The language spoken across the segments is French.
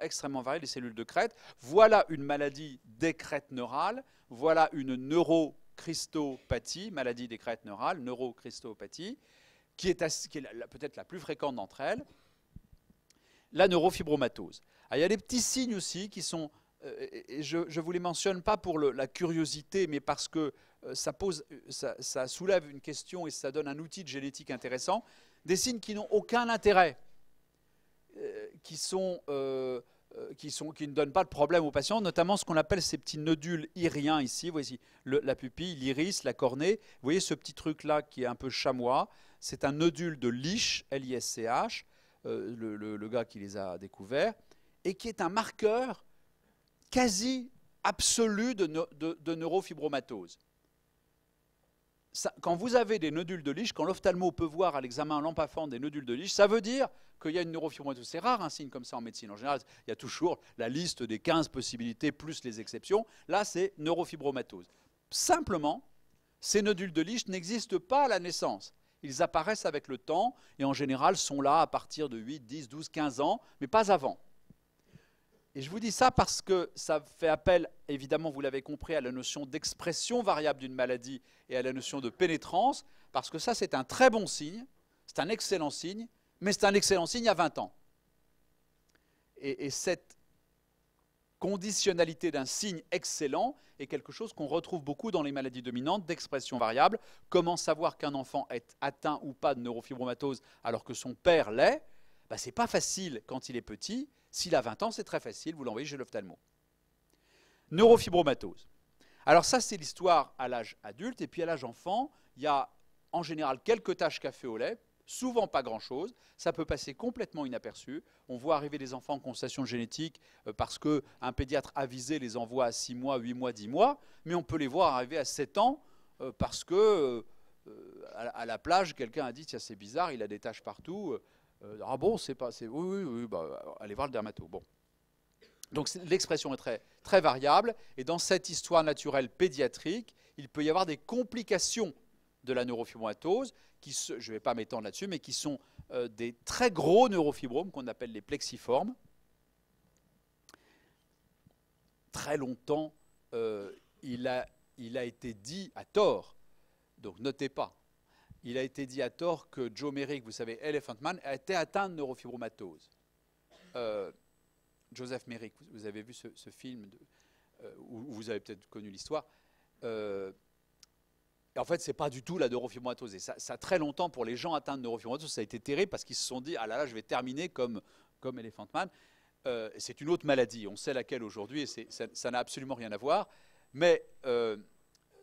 extrêmement variée des cellules de crête. Voilà une maladie des crêtes neurales, voilà une neurocristopathie, maladie des crêtes neurales, neurocristopathie, qui est, peut-être la plus fréquente d'entre elles, la neurofibromatose. Ah, il y a des petits signes aussi qui sont, euh, et je ne vous les mentionne pas pour la curiosité, mais parce que euh, ça, pose, euh, ça soulève une question et ça donne un outil de génétique intéressant, des signes qui n'ont aucun intérêt qui euh, euh, qui, ne donnent pas de problème aux patients, notamment ce qu'on appelle ces petits nodules iriens ici. Voici la pupille, l'iris, la cornée. Vous voyez ce petit truc-là qui est un peu chamois. C'est un nodule de Lisch, euh, L-I-S-C-H, le, gars qui les a découverts, et qui est un marqueur quasi absolu de neurofibromatose quand vous avez des nodules de Liche, quand l'ophtalmo peut voir à l'examen lampafant des nodules de Liche, ça veut dire qu'il y a une neurofibromatose. C'est rare un signe comme ça en médecine. En général, il y a toujours la liste des 15 possibilités plus les exceptions. Là, c'est neurofibromatose. Simplement, ces nodules de Liche n'existent pas à la naissance. Ils apparaissent avec le temps et en général sont là à partir de 8, 10, 12, 15 ans, mais pas avant. Et je vous dis ça parce que ça fait appel, évidemment, vous l'avez compris, à la notion d'expression variable d'une maladie et à la notion de pénétrance, parce que ça, c'est un très bon signe, c'est un excellent signe, mais c'est un excellent signe à 20 ans. Et, cette conditionnalité d'un signe excellent est quelque chose qu'on retrouve beaucoup dans les maladies dominantes d'expression variable. Comment savoir qu'un enfant est atteint ou pas de neurofibromatose alors que son père l'est bah, Ce n'est pas facile quand il est petit, s'il a 20 ans, c'est très facile, vous l'envoyez chez l'ophtalmo. Neurofibromatose. Alors ça, c'est l'histoire à l'âge adulte. Et puis à l'âge enfant, il y a en général quelques taches café au lait, souvent pas grand-chose. Ça peut passer complètement inaperçu. On voit arriver des enfants en constatation génétique euh, parce qu'un pédiatre avisé les envoie à 6 mois, 8 mois, 10 mois. Mais on peut les voir arriver à 7 ans euh, parce que euh, à la plage, quelqu'un a dit Tiens, c'est bizarre, il a des taches partout, euh, ah bon, c'est pas. Oui, oui, oui, bah, allez voir le dermatologue. Bon. Donc l'expression est très, très variable. Et dans cette histoire naturelle pédiatrique, il peut y avoir des complications de la neurofibromatose, qui, je ne vais pas m'étendre là-dessus, mais qui sont euh, des très gros neurofibromes qu'on appelle les plexiformes. Très longtemps, euh, il, a, il a été dit à tort, donc notez pas, il a été dit à tort que Joe Merrick, vous savez, Elephant Man, a été atteint de neurofibromatose. Euh, Joseph Merrick, vous avez vu ce, film de, euh, vous avez peut-être connu l'histoire. Euh, en fait, ce n'est pas du tout la neurofibromatose. Et ça, ça, très longtemps, pour les gens atteints de neurofibromatose, ça a été terrible parce qu'ils se sont dit Ah là là, je vais terminer comme, comme Elephant Man. c'est une autre maladie. On sait laquelle aujourd'hui et ça n'a absolument rien à voir. Mais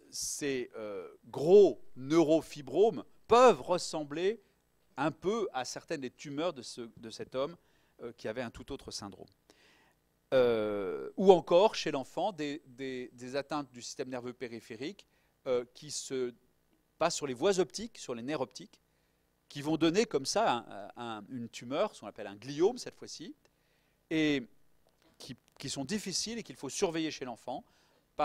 ces gros neurofibromes peuvent ressembler un peu à certaines des tumeurs de, de cet homme euh, qui avait un tout autre syndrome. Euh, ou encore, chez l'enfant, des, atteintes du système nerveux périphérique euh, qui se passent sur les voies optiques, sur les nerfs optiques, qui vont donner comme ça une tumeur, ce qu'on appelle un gliome cette fois-ci, et qui sont difficiles et qu'il faut surveiller chez l'enfant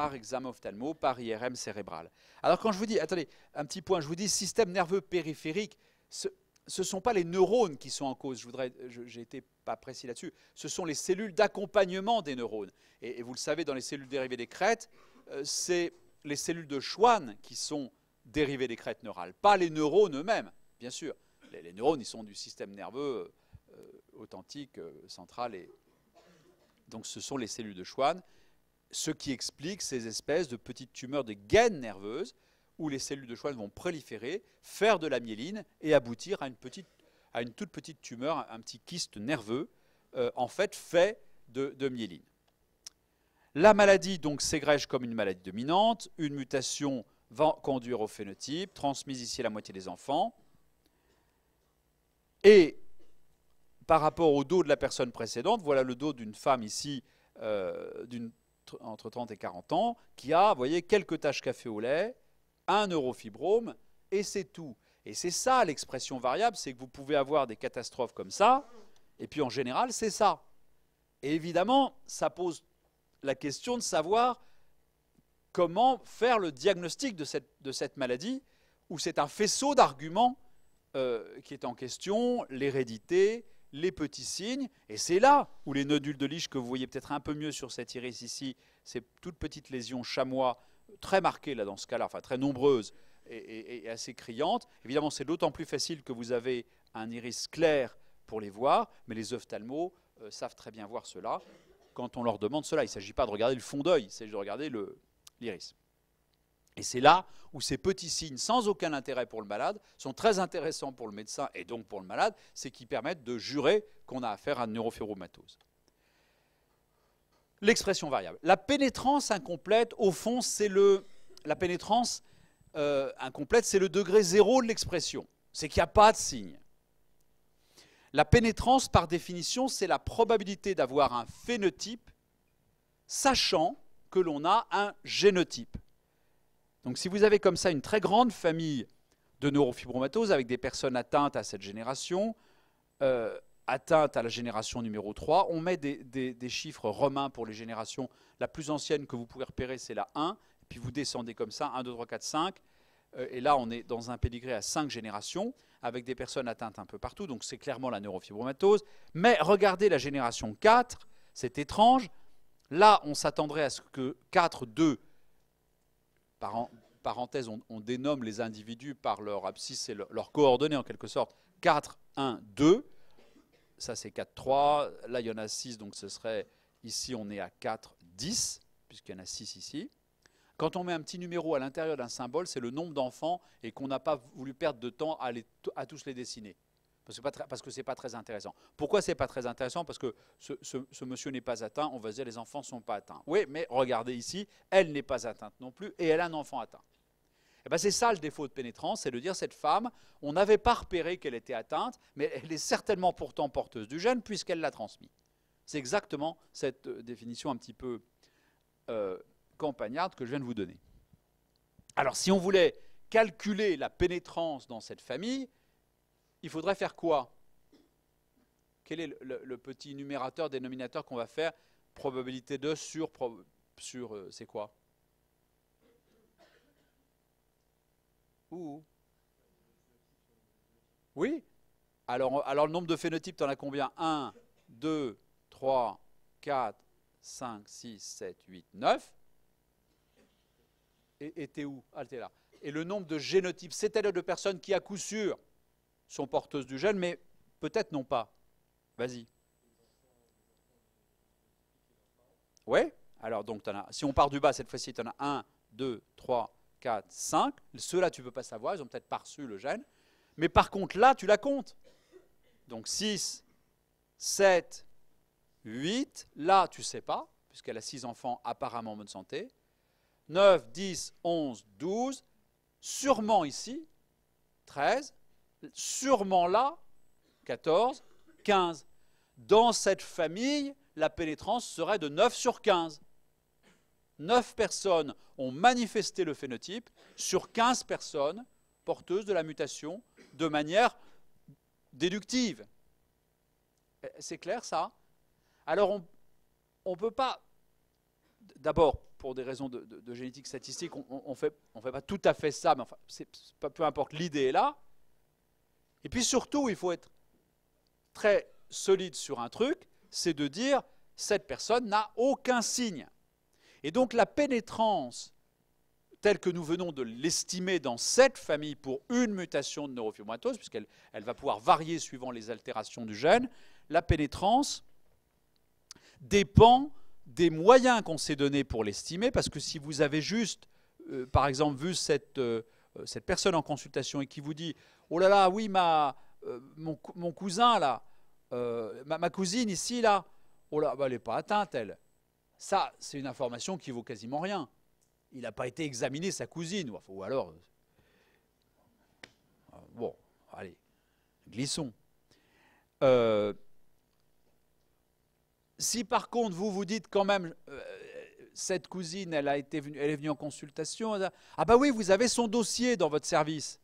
par examen ophtalmo, par IRM cérébral. Alors quand je vous dis, attendez, un petit point, je vous dis système nerveux périphérique, ce ne sont pas les neurones qui sont en cause, je voudrais, j'ai été pas précis là-dessus, ce sont les cellules d'accompagnement des neurones. Et, vous le savez, dans les cellules dérivées des crêtes, euh, c'est les cellules de Schwann qui sont dérivées des crêtes neurales, pas les neurones eux-mêmes, bien sûr. Les, neurones, ils sont du système nerveux euh, authentique, euh, central, et donc ce sont les cellules de Schwann ce qui explique ces espèces de petites tumeurs de gaines nerveuses où les cellules de choix vont proliférer, faire de la myéline et aboutir à une, petite, à une toute petite tumeur, un petit kyste nerveux, euh, en fait fait de, myéline. La maladie donc s'égrège comme une maladie dominante, une mutation va conduire au phénotype, transmise ici à la moitié des enfants. Et par rapport au dos de la personne précédente, voilà le dos d'une femme ici, euh, d'une entre 30 et 40 ans qui a, vous voyez, quelques taches café au lait, un neurofibrome, et c'est tout. Et c'est ça l'expression variable, c'est que vous pouvez avoir des catastrophes comme ça, et puis en général, c'est ça. Et évidemment, ça pose la question de savoir comment faire le diagnostic de cette, maladie, où c'est un faisceau d'arguments euh, qui est en question, l'hérédité, les petits signes, et c'est là où les nodules de Liche que vous voyez peut-être un peu mieux sur cet iris ici, c'est toutes petites lésions chamois, euh, très marquées là dans ce cas-là, enfin très nombreuses et, assez criantes. Évidemment, c'est d'autant plus facile que vous avez un iris clair pour les voir, mais les ophtalmos euh, savent très bien voir cela quand on leur demande cela. Il ne s'agit pas de regarder le fond d'œil, il s'agit de regarder l'iris. Et c'est là où ces petits signes, sans aucun intérêt pour le malade, sont très intéressants pour le médecin et donc pour le malade, c'est qu'ils permettent de jurer qu'on a affaire à une neurofibromatose. L'expression variable. La pénétrance incomplète, au fond, c'est le. La pénétrance euh, incomplète, c'est le degré zéro de l'expression. C'est qu'il n'y a pas de signe. La pénétrance, par définition, c'est la probabilité d'avoir un phénotype, sachant que l'on a un génotype. Donc si vous avez comme ça une très grande famille de neurofibromatose avec des personnes atteintes à cette génération, euh, atteintes à la génération numéro 3, on met des, chiffres romains pour les générations. La plus ancienne que vous pouvez repérer, c'est la 1, et puis vous descendez comme ça, 1, 2, 3, 4, 5, et là on est dans un pédigré à 5 générations, avec des personnes atteintes un peu partout, donc c'est clairement la neurofibromatose. Mais regardez la génération 4, c'est étrange, là on s'attendrait à ce que 4, 2, par parenthèse, on, dénomme les individus par leur abscisse et leur, leurs coordonnées en quelque sorte, 4, 1, 2. Ça c'est 4, 3. Là il y en a 6, donc ce serait ici on est à 4, 10, puisqu'il y en a 6 ici. Quand on met un petit numéro à l'intérieur d'un symbole, c'est le nombre d'enfants et qu'on n'a pas voulu perdre de temps à, les, à tous les dessiner. Parce que, ce n'est c'est pas très intéressant. Pourquoi c'est pas très intéressant Parce que ce, monsieur n'est pas atteint, on va dire les enfants ne sont pas atteints. Oui, mais regardez ici, elle n'est pas atteinte non plus, et elle a un enfant atteint. Eh ben, c'est ça le défaut de pénétrance, c'est de dire cette femme, on n'avait pas repéré qu'elle était atteinte, mais elle est certainement pourtant porteuse du gène puisqu'elle l'a transmis. C'est exactement cette euh, définition un petit peu euh, campagnarde que je viens de vous donner. Alors si on voulait calculer la pénétrance dans cette famille, il faudrait faire quoi Quel est le, petit numérateur, dénominateur qu'on va faire Probabilité de sur, sur euh, c'est quoi Où Oui alors, alors le nombre de phénotypes, tu en as combien 1, 2, 3, 4, 5, 6, 7, 8, 9. Et t'es où Ah, t'es là. Et le nombre de génotypes, c'est-à-dire de personnes qui, à coup sûr, sont porteuses du gène, mais peut-être non pas. Vas-y. Oui Alors donc, si on part du bas cette fois-ci, tu en as 1, 2, 3, 4, 5. Ceux-là, tu ne peux pas savoir, ils ont peut-être pas reçu le gène. Mais par contre, là, tu la comptes. Donc 6, 7, 8. Là, tu ne sais pas, puisqu'elle a 6 enfants apparemment en bonne santé. 9, 10, 11, 12. Sûrement ici. 13 sûrement là, 14, 15. Dans cette famille, la pénétrance serait de 9 sur 15. 9 personnes ont manifesté le phénotype sur 15 personnes porteuses de la mutation de manière déductive. Eh, c'est clair ça Alors on ne peut pas, d'abord pour des raisons de, génétique statistique, on ne fait, on fait pas tout à fait ça, mais enfin, peu importe, l'idée est là. Et puis surtout, il faut être très solide sur un truc, c'est de dire cette personne n'a aucun signe. Et donc la pénétrance telle que nous venons de l'estimer dans cette famille pour une mutation de neurofibromatose, puisqu'elle va pouvoir varier suivant les altérations du gène, la pénétrance dépend des moyens qu'on s'est donnés pour l'estimer, parce que si vous avez juste, euh, par exemple, vu cette, euh, euh, cette personne en consultation et qui vous dit Oh là là, oui, ma, euh, mon, cousin là, euh, ma, cousine ici là, oh là, bah, elle n'est pas atteinte elle. Ça, c'est une information qui vaut quasiment rien. Il n'a pas été examiné sa cousine, ou, alors. bon, allez, glissons. si par contre vous vous dites quand même, cette cousine, elle, a été venue, elle est venue en consultation. ah bah oui, vous avez son dossier dans votre service.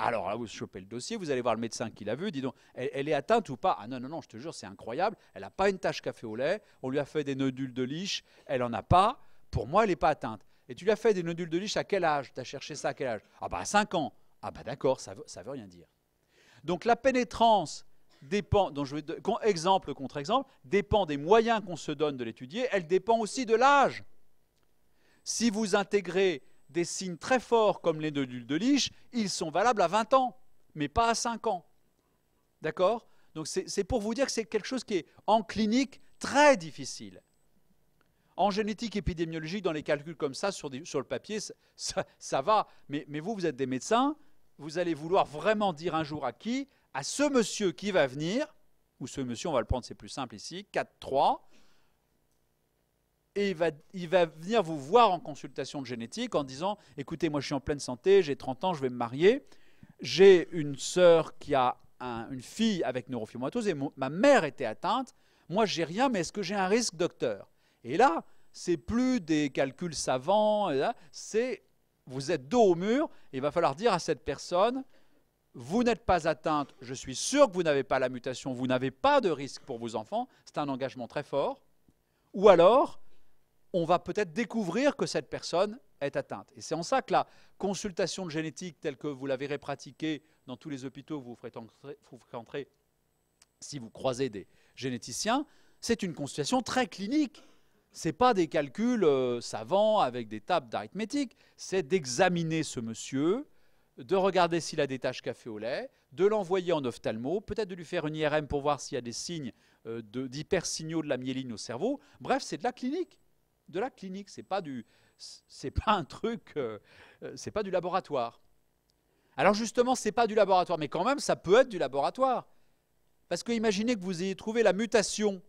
Alors là, vous chopez le dossier, vous allez voir le médecin qui l'a vu, dis donc, elle, est atteinte ou pas Ah non, non, non, je te jure, c'est incroyable, elle n'a pas une tache café au lait, on lui a fait des nodules de liche, elle n'en a pas, pour moi, elle n'est pas atteinte. Et tu lui as fait des nodules de liche à quel âge Tu as cherché ça à quel âge Ah bah à 5 ans. Ah bah d'accord, ça veut, rien dire. Donc la pénétrance dépend, je exemple contre exemple, dépend des moyens qu'on se donne de l'étudier, elle dépend aussi de l'âge. Si vous intégrez des signes très forts comme les nodules de liche, ils sont valables à 20 ans, mais pas à 5 ans. D'accord Donc c'est pour vous dire que c'est quelque chose qui est en clinique très difficile. En génétique épidémiologique, dans les calculs comme ça, sur, sur le papier, ça, va. Mais, mais vous, vous êtes des médecins, vous allez vouloir vraiment dire un jour à qui À ce monsieur qui va venir, ou ce monsieur, on va le prendre, c'est plus simple ici, 4-3, et il va, venir vous voir en consultation de génétique en disant, écoutez, moi je suis en pleine santé, j'ai 30 ans, je vais me marier, j'ai une sœur qui a une fille avec neurofibromatose et ma mère était atteinte, moi j'ai rien, mais est-ce que j'ai un risque, docteur Et là, c'est plus des calculs savants, c'est vous êtes dos au mur, il va falloir dire à cette personne, vous n'êtes pas atteinte, je suis sûr que vous n'avez pas la mutation, vous n'avez pas de risque pour vos enfants, c'est un engagement très fort. Ou alors, on va peut-être découvrir que cette personne est atteinte. Et c'est en ça que la consultation de génétique telle que vous la verrez pratiquée dans tous les hôpitaux vous vous entrer si vous croisez des généticiens, c'est une consultation très clinique. Ce n'est pas des calculs euh, savants avec des tables d'arithmétique, c'est d'examiner ce monsieur, de regarder s'il a des taches café au lait, de l'envoyer en ophtalmo, peut-être de lui faire une IRM pour voir s'il y a des signes euh, d'hypersignaux de la myéline au cerveau. Bref, c'est de la clinique de la clinique, c'est pas du, c'est pas un truc, euh, euh, c'est pas du laboratoire. Alors justement, c'est pas du laboratoire, mais quand même, ça peut être du laboratoire, parce que imaginez que vous ayez trouvé la mutation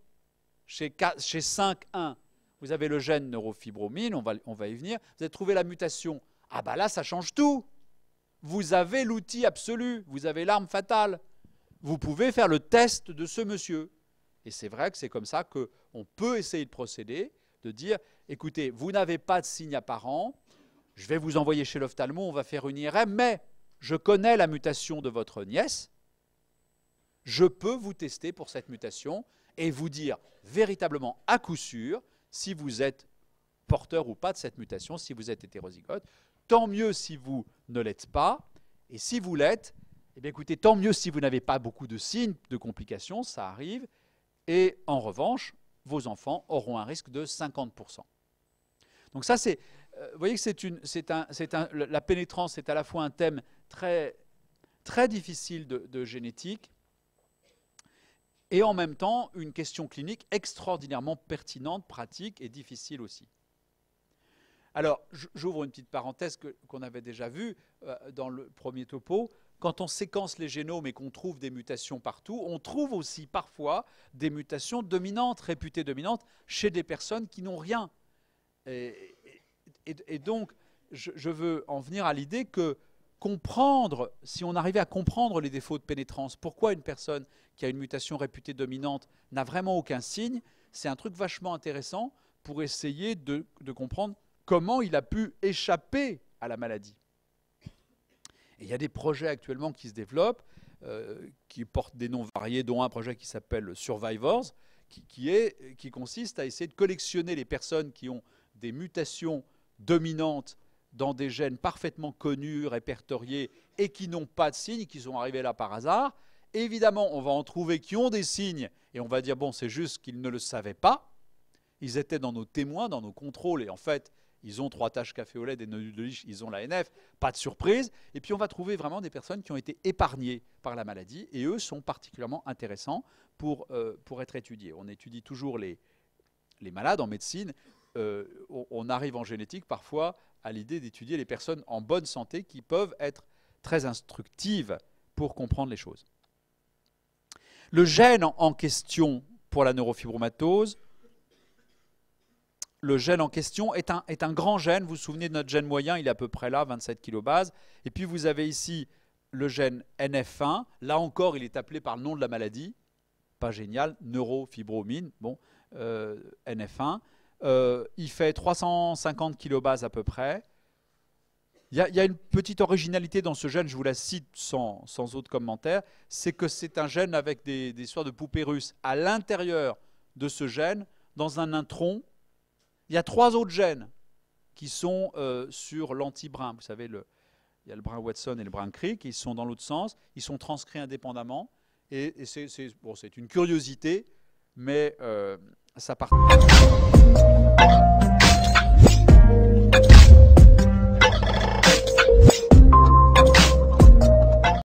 chez, chez 5.1, vous avez le gène neurofibromine, on va, on va y venir, vous avez trouvé la mutation, ah bah là, ça change tout. Vous avez l'outil absolu, vous avez l'arme fatale. Vous pouvez faire le test de ce monsieur. Et c'est vrai que c'est comme ça que on peut essayer de procéder de dire, écoutez, vous n'avez pas de signe apparent, je vais vous envoyer chez l'ophtalmo, on va faire une IRM, mais je connais la mutation de votre nièce, je peux vous tester pour cette mutation et vous dire véritablement à coup sûr si vous êtes porteur ou pas de cette mutation, si vous êtes hétérozygote. Tant mieux si vous ne l'êtes pas, et si vous l'êtes, eh bien écoutez, tant mieux si vous n'avez pas beaucoup de signes, de complications, ça arrive. Et en revanche, vos enfants auront un risque de 50%. Donc ça, c'est, euh, vous voyez que c'est une, c'est un, c'est un, la pénétrance est à la fois un thème très, très difficile de, génétique et en même temps une question clinique extraordinairement pertinente, pratique et difficile aussi. Alors, j'ouvre une petite parenthèse qu'on avait déjà vue euh, dans le premier topo quand on séquence les génomes et qu'on trouve des mutations partout, on trouve aussi parfois des mutations dominantes, réputées dominantes, chez des personnes qui n'ont rien. Et, donc, je, veux en venir à l'idée que comprendre, si on arrivait à comprendre les défauts de pénétrance, pourquoi une personne qui a une mutation réputée dominante n'a vraiment aucun signe, c'est un truc vachement intéressant pour essayer de comprendre comment il a pu échapper à la maladie il y a des projets actuellement qui se développent, euh, qui portent des noms variés, dont un projet qui s'appelle Survivors, qui, consiste à essayer de collectionner les personnes qui ont des mutations dominantes dans des gènes parfaitement connus, répertoriés, et qui n'ont pas de signes, qui sont arrivés là par hasard. Évidemment, on va en trouver qui ont des signes, et on va dire, bon, c'est juste qu'ils ne le savaient pas. Ils étaient dans nos témoins, dans nos contrôles, et en fait, ils ont trois tâches café au lait, des nodules de liche, ils ont la NF. pas de surprise. Et puis on va trouver vraiment des personnes qui ont été épargnées par la maladie et eux sont particulièrement intéressants pour, euh, pour être étudiés. On étudie toujours les, malades en médecine. Euh, on arrive en génétique parfois à l'idée d'étudier les personnes en bonne santé qui peuvent être très instructives pour comprendre les choses. Le gène en question pour la neurofibromatose, le gène en question est un, est un grand gène. Vous vous souvenez de notre gène moyen, il est à peu près là, 27 kilobases. Et puis vous avez ici le gène NF1. Là encore, il est appelé par le nom de la maladie. Pas génial, neurofibromine, bon, euh, NF1. Euh, il fait 350 kilobases à peu près. Il y, a, une petite originalité dans ce gène, je vous la cite sans, autre commentaire, c'est que c'est un gène avec des, des de poupées russes. À l'intérieur de ce gène, dans un intron, il y a trois autres gènes qui sont euh, sur lanti Vous savez, le, il y a le brin Watson et le brin Crick, ils sont dans l'autre sens, ils sont transcrits indépendamment. Et, c'est une curiosité, mais euh, ça part.